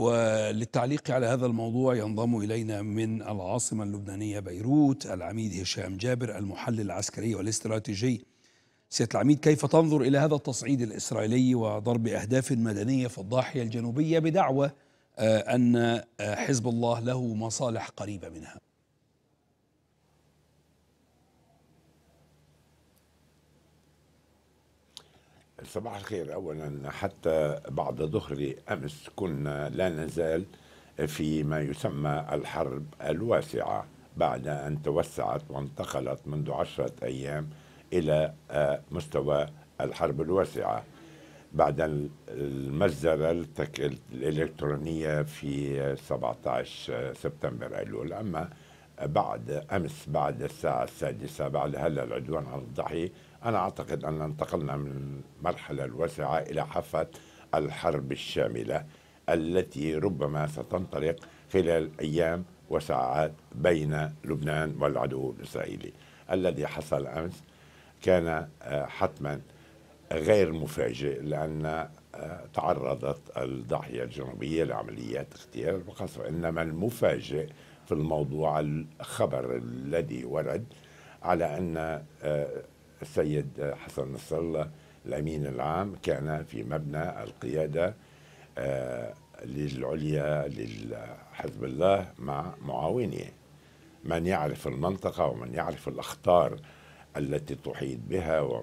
وللتعليق على هذا الموضوع ينضم إلينا من العاصمة اللبنانية بيروت العميد هشام جابر المحلل العسكري والاستراتيجي سيادة العميد كيف تنظر إلى هذا التصعيد الإسرائيلي وضرب أهداف مدنية في الضاحية الجنوبية بدعوة آه، أن آه، حزب الله له مصالح قريبة منها صباح الخير اولا حتى بعد ظهر امس كنا لا نزال في ما يسمى الحرب الواسعه بعد ان توسعت وانتقلت منذ عشره ايام الى آه، مستوى الحرب الواسعه بعد المجزرة الإلكترونية في 17 سبتمبر أيلول أما بعد أمس بعد الساعة السادسة بعد هلا العدوان على الضحيه أنا أعتقد أننا انتقلنا من المرحلة الواسعة إلى حافة الحرب الشاملة التي ربما ستنطلق خلال أيام وساعات بين لبنان والعدو الإسرائيلي الذي حصل أمس كان آه، حتما غير مفاجئ لأن آه، تعرضت الضاحية الجنوبية لعمليات اغتيال وقصف إنما المفاجئ في الموضوع الخبر الذي ورد على أن آه، السيد حسن نصر الله الأمين العام كان في مبنى القيادة آه، للعليا لحزب الله مع معاونيه من يعرف المنطقة ومن يعرف الأخطار التي تحيط بها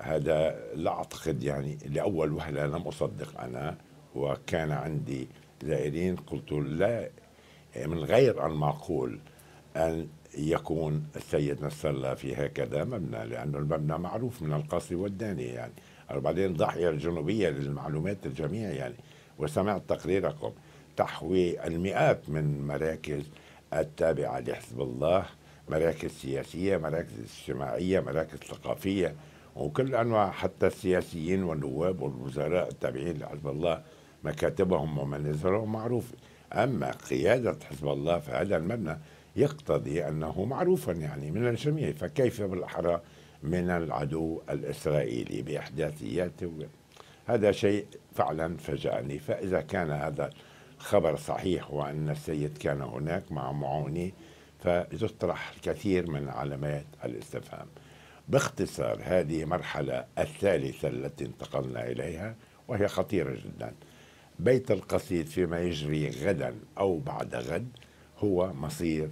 هذا لا أعتقد يعني لأول وهلة لم أصدق أنا وكان عندي زائرين قلت لا من غير المعقول أن يكون السيد نصر الله في هكذا مبنى لأنه المبنى معروف من القصر والداني يعني وبعدين الضاحيه الجنوبية للمعلومات الجميع يعني وسمعت تقريركم تحوي المئات من مراكز التابعة لحزب الله مراكز سياسية مراكز اجتماعية مراكز ثقافية وكل أنواع حتى السياسيين والنواب والوزراء التابعين لحزب الله مكاتبهم ومنازلهم معروف أما قيادة حزب الله فهذا المبنى يقتضي أنه معروفا يعني من الجميع فكيف بالأحرى من العدو الإسرائيلي بإحداثياته هذا شيء فعلا فجأني فإذا كان هذا خبر صحيح وأن السيد كان هناك مع معوني فتطرح الكثير من علامات الاستفهام باختصار هذه المرحلة الثالثة التي انتقلنا إليها وهي خطيرة جدا بيت القصيد فيما يجري غدا أو بعد غد هو مصير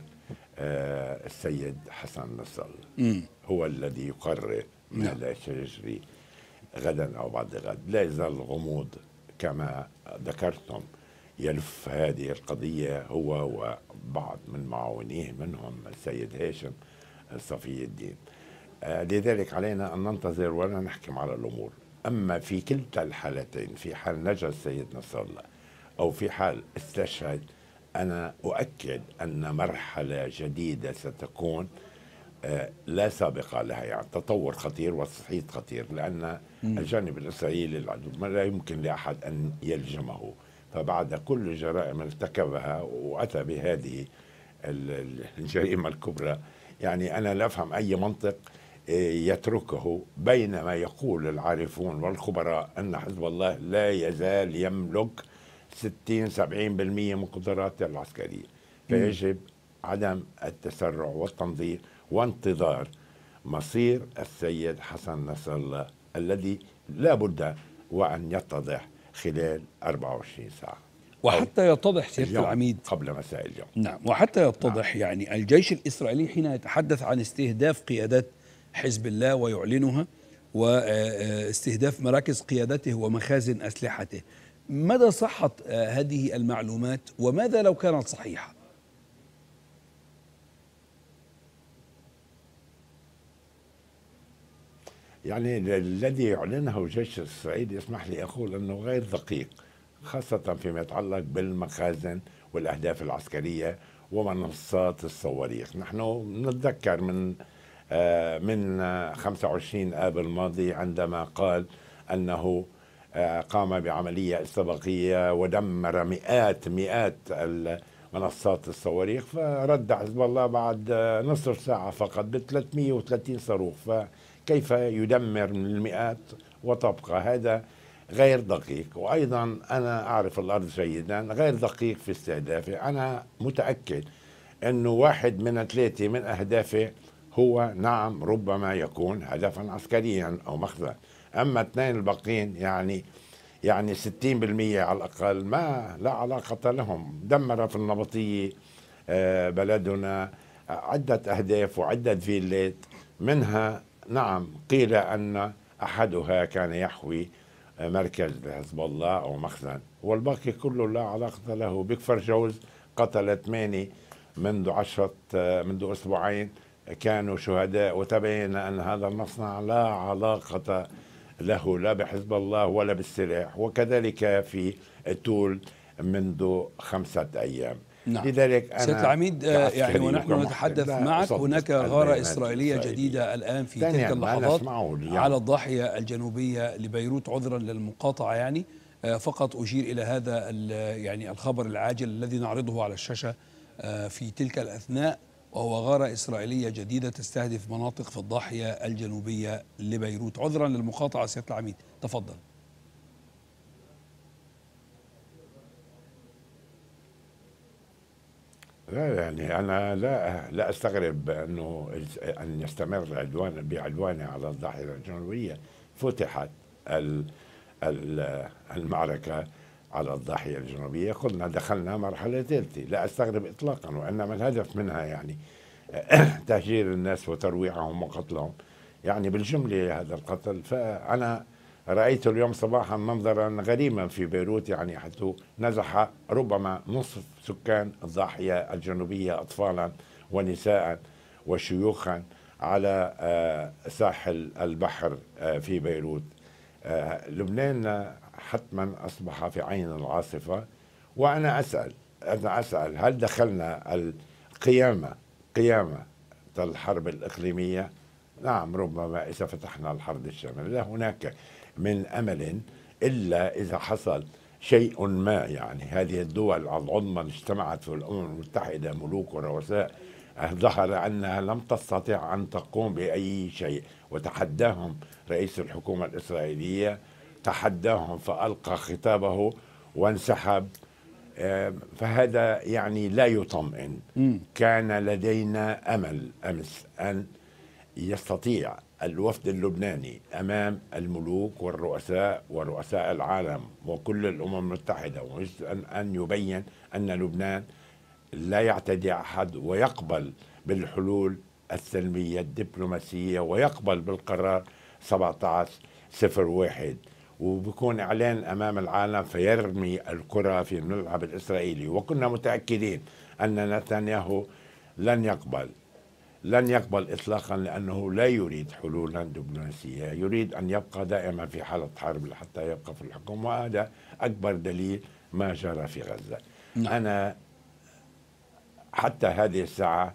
آه، السيد حسن نصر الله هو الذي يقرر ماذا نعم. سيجري غدا او بعد غد لا يزال غموض كما ذكرتم يلف هذه القضيه هو وبعض من معاونيه منهم السيد هاشم صفي الدين آه، لذلك علينا ان ننتظر ولا نحكم على الامور اما في كلتا الحالتين في حال نجا السيد نصر الله او في حال استشهد أنا أؤكد أن مرحلة جديدة ستكون آه، لا سابقة لها يعني تطور خطير وتصعيد خطير لأن الجانب الإسرائيلي العدو لا يمكن لأحد أن يلجمه فبعد كل الجرائم ارتكبها وأتى بهذه الجريمة الكبرى يعني أنا لا أفهم أي منطق آه، يتركه بينما يقول العارفون والخبراء أن حزب الله لا يزال يملك 60 70% من قدراتها العسكريه فيجب عدم التسرع والتنظير وانتظار مصير السيد حسن نصر الله الذي لا بد وان يتضح خلال 24 ساعه وحتى يتضح سيادة العميد قبل مساء اليوم نعم وحتى يتضح نعم. يعني الجيش الإسرائيلي حين يتحدث عن استهداف قيادات حزب الله ويعلنها واستهداف آه، آه، مراكز قيادته ومخازن أسلحته مدى صحة آه، هذه المعلومات وماذا لو كانت صحيحة يعني الذي أعلنه الجيش الإسرائيلي اسمح لي أقول أنه غير دقيق خاصة فيما يتعلق بالمخازن والأهداف العسكرية ومنصات الصواريخ نحن نتذكر من آه، من 25 آب الماضي عندما قال أنه آه، قام بعملية استباقية ودمر مئات مئات منصات الصواريخ فرد حزب الله بعد نصف ساعة فقط ب 330 صاروخ فكيف يدمر من المئات وتبقى هذا غير دقيق وأيضا أنا أعرف الأرض جيدا غير دقيق في استهدافه أنا متأكد أنه واحد من ثلاثة من أهدافه هو نعم ربما يكون هدفا عسكريا أو مخزن اما اثنين الباقيين يعني يعني 60% على الاقل ما لا علاقه لهم دمر في النبطيه آه، بلدنا عده اهداف وعده فيلات منها نعم قيل ان احدها كان يحوي مركز لحزب الله او مخزن والباقي كله لا علاقه له بكفر جوز قتل ثمانيه منذ عشرة آه، منذ أسبوعين كانوا شهداء وتبين أن هذا المصنع لا علاقة له لا بحزب الله ولا بالسلاح وكذلك في تول منذ خمسة أيام نعم. لذلك أنا سيد العميد آه، يعني ونحن نتحدث معك هناك غارة إسرائيلية جديدة الآن في تلك اللحظات يعني. على الضاحية الجنوبية لبيروت عذرا للمقاطعة يعني آه، فقط أشير إلى هذا يعني الخبر العاجل الذي نعرضه على الشاشة آه، في تلك الأثناء وهو غارة إسرائيلية جديدة تستهدف مناطق في الضاحية الجنوبية لبيروت عذرا للمقاطعة سيادة العميد تفضل لا يعني انا لا لا استغرب انه ان يستمر العدوان بعدوانه على الضاحيه الجنوبيه فتحت المعركه على الضاحية الجنوبية قلنا دخلنا مرحلة ثالثة لا أستغرب إطلاقا وإنما الهدف منها يعني تهجير الناس وترويعهم وقتلهم يعني بالجملة هذا القتل فأنا رأيت اليوم صباحا منظرا غريبا في بيروت يعني حيث نزح ربما نصف سكان الضاحية الجنوبية أطفالا ونساء وشيوخا على آه، ساحل البحر آه، في بيروت آه، لبنان حتما أصبح في عين العاصفة وأنا أسأل أنا أسأل هل دخلنا القيامة قيامة الحرب الإقليمية نعم ربما إذا فتحنا الحرب الشامله لا هناك من أمل إلا إذا حصل شيء ما يعني هذه الدول العظمى اجتمعت في الأمم المتحدة ملوك ورؤساء ظهر أنها لم تستطع أن تقوم بأي شيء وتحداهم رئيس الحكومة الإسرائيلية تحداهم فألقى خطابه وانسحب آه، فهذا يعني لا يطمئن كان لدينا أمل أمس أن يستطيع الوفد اللبناني أمام الملوك والرؤساء ورؤساء العالم وكل الأمم المتحدة أن يبين أن لبنان لا يعتدي أحد ويقبل بالحلول السلمية الدبلوماسية ويقبل بالقرار 17 01 وبكون اعلان امام العالم فيرمي الكره في الملعب الاسرائيلي وكنا متاكدين ان نتنياهو لن يقبل لن يقبل اطلاقا لانه لا يريد حلولا دبلوماسيه، يريد ان يبقى دائما في حاله حرب حتى يبقى في الحكم وهذا اكبر دليل ما جرى في غزه. نعم. انا حتى هذه الساعه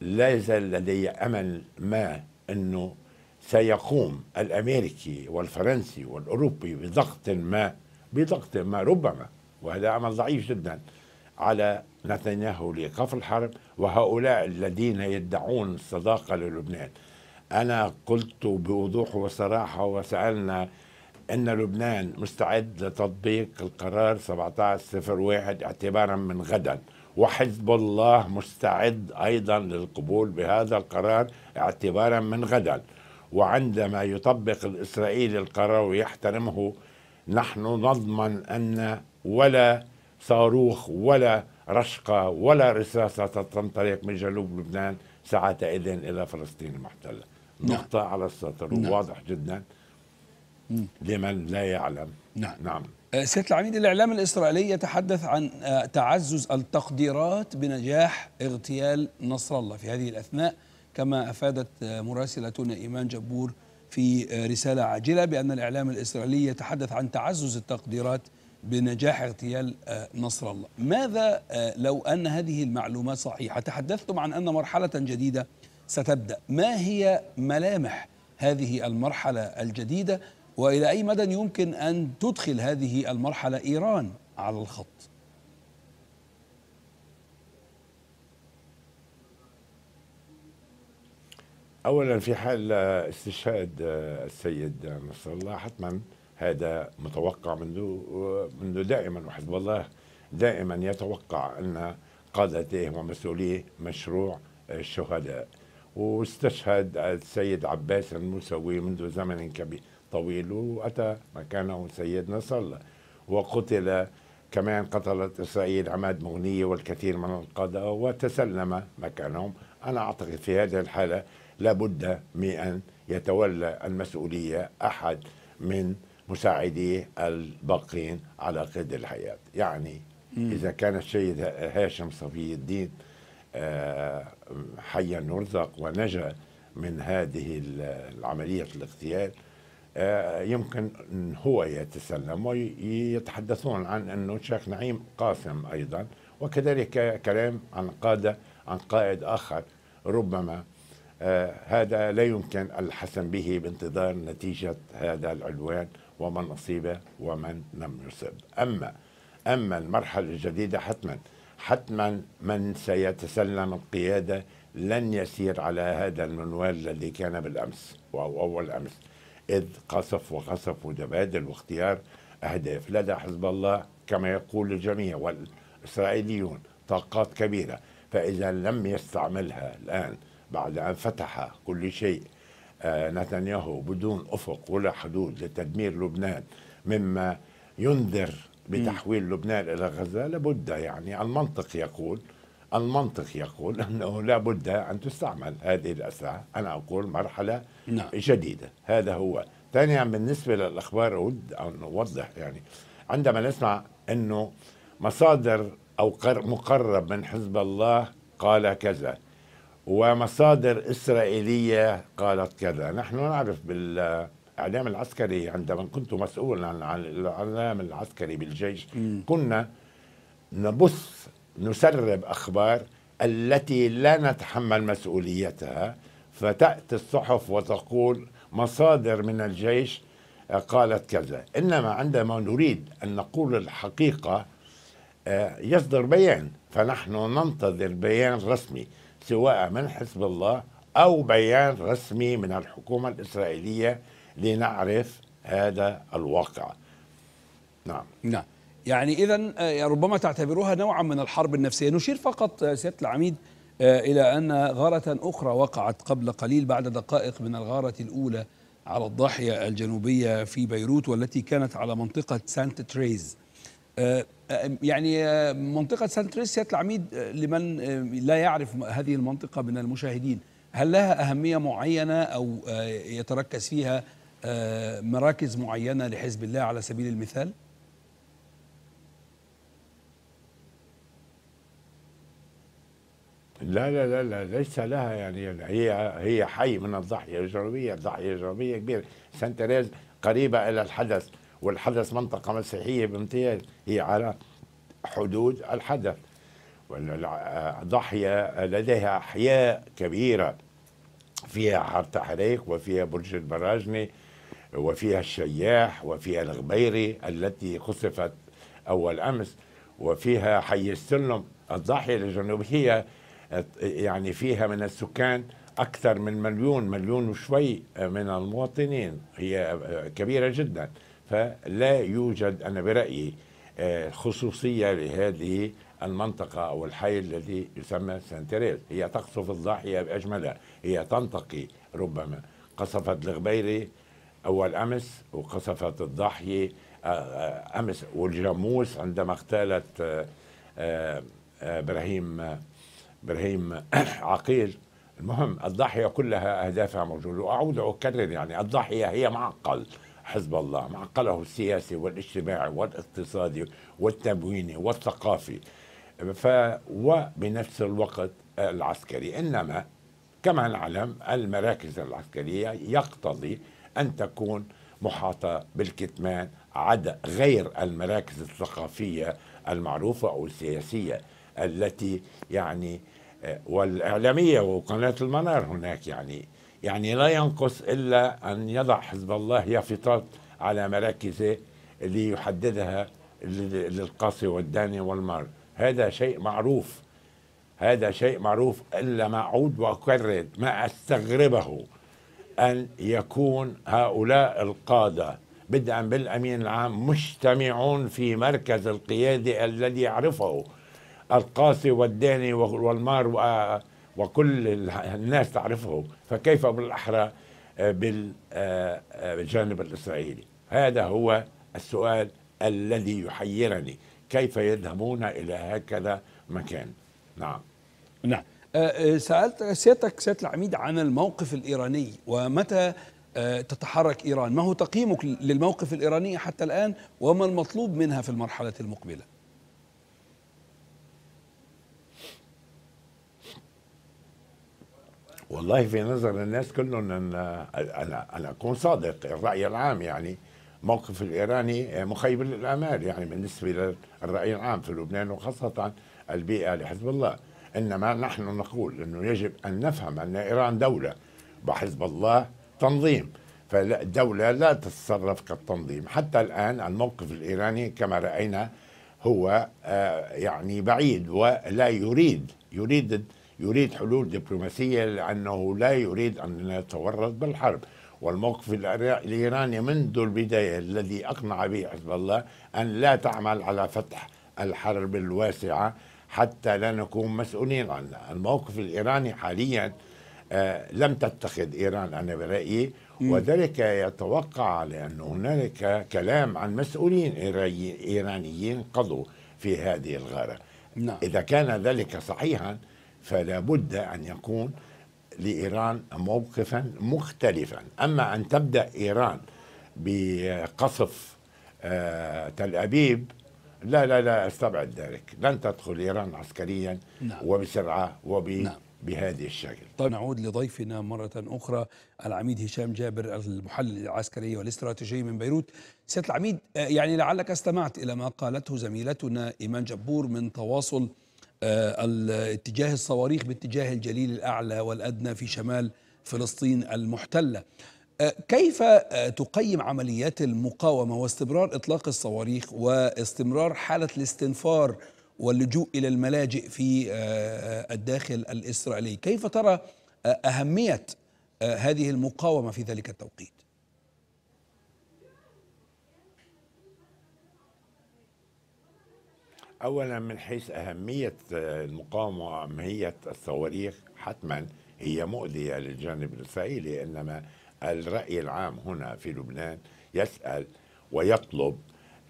لا يزال لدي امل ما انه سيقوم الامريكي والفرنسي والاوروبي بضغط ما بضغط ما ربما وهذا عمل ضعيف جدا على نتنياهو لايقاف الحرب وهؤلاء الذين يدعون الصداقه للبنان انا قلت بوضوح وصراحه وسالنا ان لبنان مستعد لتطبيق القرار 1701 اعتبارا من غدا وحزب الله مستعد ايضا للقبول بهذا القرار اعتبارا من غدا وعندما يطبق الإسرائيلي القرار ويحترمه نحن نضمن أن ولا صاروخ ولا رشقة ولا رصاصة تنطلق من جنوب لبنان ساعتئذ إلى فلسطين المحتلة نعم. نقطة على السطر نعم. واضح جدا نعم. لمن لا يعلم نعم, نعم. آه، سيادة العميد الإعلام الإسرائيلي يتحدث عن آه، تعزز التقديرات بنجاح اغتيال نصر الله في هذه الأثناء كما أفادت مراسلتنا إيمان جبور في رسالة عاجلة بأن الإعلام الإسرائيلي يتحدث عن تعزز التقديرات بنجاح اغتيال آه، نصر الله ماذا آه، لو أن هذه المعلومات صحيحة تحدثتم عن أن مرحلة جديدة ستبدأ ما هي ملامح هذه المرحلة الجديدة وإلى أي مدى يمكن أن تدخل هذه المرحلة إيران على الخط اولا في حال استشهاد السيد نصر الله حتما هذا متوقع منذ منذ دائما وحزب الله دائما يتوقع ان قادته ومسؤوليه مشروع الشهداء واستشهد السيد عباس الموسوي منذ زمن كبير طويل واتى مكانه السيد نصر الله وقتل كمان قتلت اسرائيل عماد مغنيه والكثير من القاده وتسلم مكانهم انا اعتقد في هذه الحاله لابد من أن يتولى المسؤولية أحد من مساعديه الباقين على قيد الحياة يعني مم. إذا كان السيد هاشم صفي الدين آه، حيا يرزق ونجا من هذه العملية الاغتيال آه، يمكن أن هو يتسلم ويتحدثون عن أنه شيخ نعيم قاسم أيضا وكذلك كلام عن قادة عن قائد آخر ربما آه، هذا لا يمكن الحسم به بانتظار نتيجة هذا العدوان ومن أصيب ومن لم يصب أما أما المرحلة الجديدة حتما حتما من سيتسلم القيادة لن يسير على هذا المنوال الذي كان بالأمس أو أول أمس إذ قصف وقصف وتبادل واختيار أهداف لدى حزب الله كما يقول الجميع والإسرائيليون طاقات كبيرة فإذا لم يستعملها الآن بعد أن فتح كل شيء آه، نتنياهو بدون أفق ولا حدود لتدمير لبنان مما ينذر بتحويل لبنان إلى غزة لابد يعني المنطق يقول المنطق يقول أنه لابد أن تستعمل هذه الأسلحة أنا أقول مرحلة نعم. جديدة هذا هو ثانيا بالنسبة للأخبار أود أن أوضح يعني عندما نسمع أنه مصادر أو مقرب من حزب الله قال كذا ومصادر إسرائيلية قالت كذا نحن نعرف بال الاعلام العسكري عندما كنت مسؤولا عن الاعلام العسكري بالجيش كنا نبث نسرب اخبار التي لا نتحمل مسؤوليتها فتاتي الصحف وتقول مصادر من الجيش قالت كذا انما عندما نريد ان نقول الحقيقه آه، يصدر بيان فنحن ننتظر بيان رسمي سواء من حزب الله أو بيان رسمي من الحكومة الإسرائيلية لنعرف هذا الواقع نعم نعم يعني إذا آه، ربما تعتبروها نوعا من الحرب النفسية نشير فقط آه، سيادة العميد آه، إلى أن غارة أخرى وقعت قبل قليل بعد دقائق من الغارة الأولى على الضاحية الجنوبية في بيروت والتي كانت على منطقة سانت تريز يعني منطقة سانتريس العميد أه، لمن لا يعرف هذه المنطقة من المشاهدين هل لها أهمية معينة أو أه، يتركز فيها أه، مراكز معينة لحزب الله على سبيل المثال؟ لا لا لا لا ليس لها يعني هي هي حي من الضاحيه الجنوبيه، الضاحيه الجنوبيه كبيره، سان تيريز قريبه الى الحدث والحدث منطقة مسيحية بامتياز هي على حدود الحدث الضحية لديها أحياء كبيرة فيها حار تحريك وفيها برج البراجني وفيها الشياح وفيها الغبيري التي خسفت أول أمس وفيها حي السلم الضاحية الجنوبية يعني فيها من السكان أكثر من مليون مليون وشوي من المواطنين هي كبيرة جداً فلا يوجد أنا برأيي آه، خصوصية لهذه المنطقة أو الحي الذي يسمى سانتريز هي تقصف الضاحية بأجملها هي تنتقي ربما قصفت الغبيري أول أمس وقصفت الضاحية آه، آه، أمس والجاموس عندما اغتالت إبراهيم إبراهيم عقيل المهم الضاحية كلها أهدافها موجودة وأعود أكرر يعني الضاحية هي معقل حزب الله معقله السياسي والاجتماعي والاقتصادي والتمويني والثقافي ف وبنفس الوقت العسكري انما كما نعلم المراكز العسكريه يقتضي ان تكون محاطه بالكتمان عدا غير المراكز الثقافيه المعروفه او السياسيه التي يعني آه، والاعلاميه وقناه المنار هناك يعني يعني لا ينقص إلا أن يضع حزب الله يافطات على مراكزه ليحددها للقصي والداني والمار هذا شيء معروف هذا شيء معروف إلا ما أعود وأكرر ما أستغربه أن يكون هؤلاء القادة بدءا بالأمين العام مجتمعون في مركز القيادة الذي يعرفه القاسي والداني والمار وكل الناس تعرفه فكيف بالاحرى آه، آه، آه، بالجانب الاسرائيلي هذا هو السؤال الذي يحيرني كيف يذهبون الى هكذا مكان نعم نعم سالت سيادتك سياده العميد عن الموقف الايراني ومتى تتحرك ايران ما هو تقييمك للموقف الايراني حتى الان وما المطلوب منها في المرحله المقبله والله في نظر الناس كلهم أنا أنا أكون صادق الرأي العام يعني موقف الإيراني مخيب للآمال يعني بالنسبة للرأي العام في لبنان وخاصة البيئة لحزب الله إنما نحن نقول أنه يجب أن نفهم أن إيران دولة وحزب الله تنظيم فالدولة لا تتصرف كالتنظيم حتى الآن الموقف الإيراني كما رأينا هو آه، يعني بعيد ولا يريد يريد يريد حلول دبلوماسية لأنه لا يريد أن يتورط بالحرب والموقف الإيراني منذ البداية الذي أقنع به حزب الله أن لا تعمل على فتح الحرب الواسعة حتى لا نكون مسؤولين عنها الموقف الإيراني حاليا آه، لم تتخذ إيران أنا برأيي وذلك يتوقع لأن هنالك كلام عن مسؤولين إيرانيين قضوا في هذه الغارة نعم. إذا كان ذلك صحيحا فلا بد أن يكون لإيران موقفا مختلفا أما أن تبدأ إيران بقصف آه، تل أبيب لا لا لا استبعد ذلك لن تدخل إيران عسكريا نعم. وبسرعة وب نعم. بهذه الشكل طيب نعود لضيفنا مرة أخرى العميد هشام جابر المحلل العسكري والاستراتيجي من بيروت سيادة العميد آه، يعني لعلك استمعت إلى ما قالته زميلتنا إيمان جبور من تواصل آه، اتجاه الصواريخ باتجاه الجليل الاعلى والادنى في شمال فلسطين المحتله. آه، كيف آه، تقيم عمليات المقاومه واستمرار اطلاق الصواريخ واستمرار حاله الاستنفار واللجوء الى الملاجئ في الداخل الاسرائيلي، كيف ترى اهميه هذه المقاومه في ذلك التوقيت؟ اولا من حيث اهميه المقاومه واهميه الصواريخ حتما هي مؤذيه للجانب الاسرائيلي انما الراي العام هنا في لبنان يسال ويطلب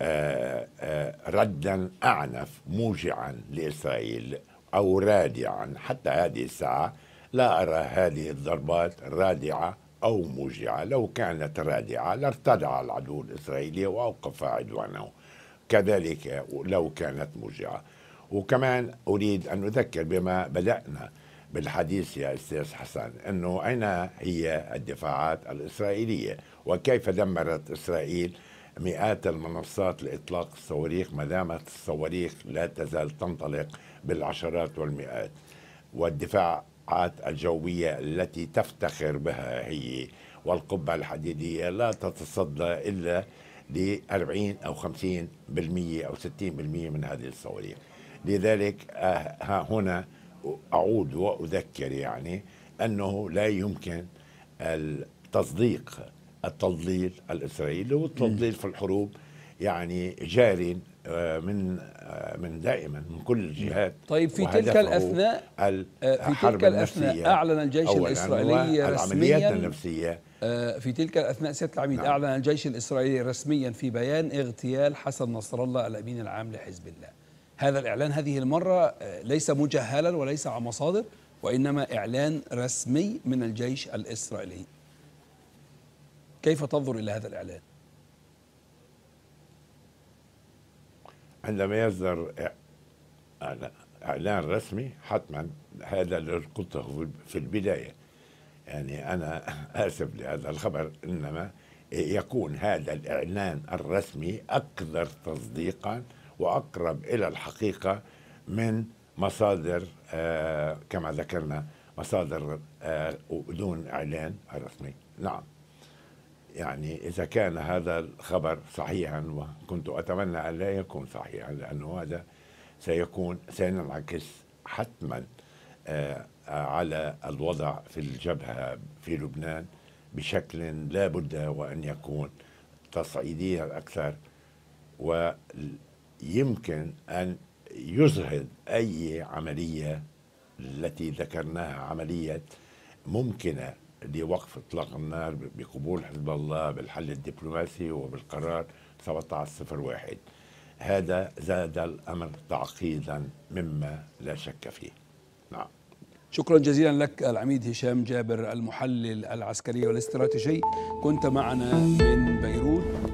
آه، آه، ردا اعنف موجعا لاسرائيل او رادعا حتى هذه الساعه لا ارى هذه الضربات رادعه او موجعه لو كانت رادعه لارتدع العدو الاسرائيلي واوقف عدوانه كذلك لو كانت موجعة وكمان أريد أن أذكر بما بدأنا بالحديث يا أستاذ حسن أنه أين هي الدفاعات الإسرائيلية وكيف دمرت إسرائيل مئات المنصات لإطلاق الصواريخ ما دامت الصواريخ لا تزال تنطلق بالعشرات والمئات والدفاعات الجوية التي تفتخر بها هي والقبة الحديدية لا تتصدى إلا ل 40 أو 50% أو 60% من هذه الصواريخ لذلك آه، ها هنا أعود وأذكر يعني أنه لا يمكن تصديق التضليل الإسرائيلي والتضليل في الحروب يعني جاري آه، من آه، من دائما من كل الجهات طيب في تلك الاثناء في تلك الاثناء اعلن الجيش الاسرائيلي رسميا العمليات النفسيه آه، في تلك الأثناء سيادة العميد نعم. أعلن الجيش الإسرائيلي رسميا في بيان اغتيال حسن نصر الله الأمين العام لحزب الله هذا الإعلان هذه المرة آه، ليس مجهلا وليس على مصادر وإنما إعلان رسمي من الجيش الإسرائيلي كيف تنظر إلى هذا الإعلان؟ عندما يصدر إعلان رسمي حتما هذا اللي قلته في البداية يعني أنا آسف لهذا الخبر إنما يكون هذا الإعلان الرسمي أكثر تصديقا وأقرب إلى الحقيقة من مصادر آه، كما ذكرنا مصادر آه، دون إعلان رسمي نعم يعني إذا كان هذا الخبر صحيحا وكنت أتمنى أن لا يكون صحيحا لأنه هذا سيكون سينعكس حتما آه، على الوضع في الجبهة في لبنان بشكل لا بد وأن يكون تصعيديا أكثر ويمكن أن يزهد أي عملية التي ذكرناها عملية ممكنة لوقف اطلاق النار بقبول حزب الله بالحل الدبلوماسي وبالقرار 1701 هذا زاد الامر تعقيدا مما لا شك فيه نعم شكرا جزيلا لك العميد هشام جابر المحلل العسكري والاستراتيجي كنت معنا من بيروت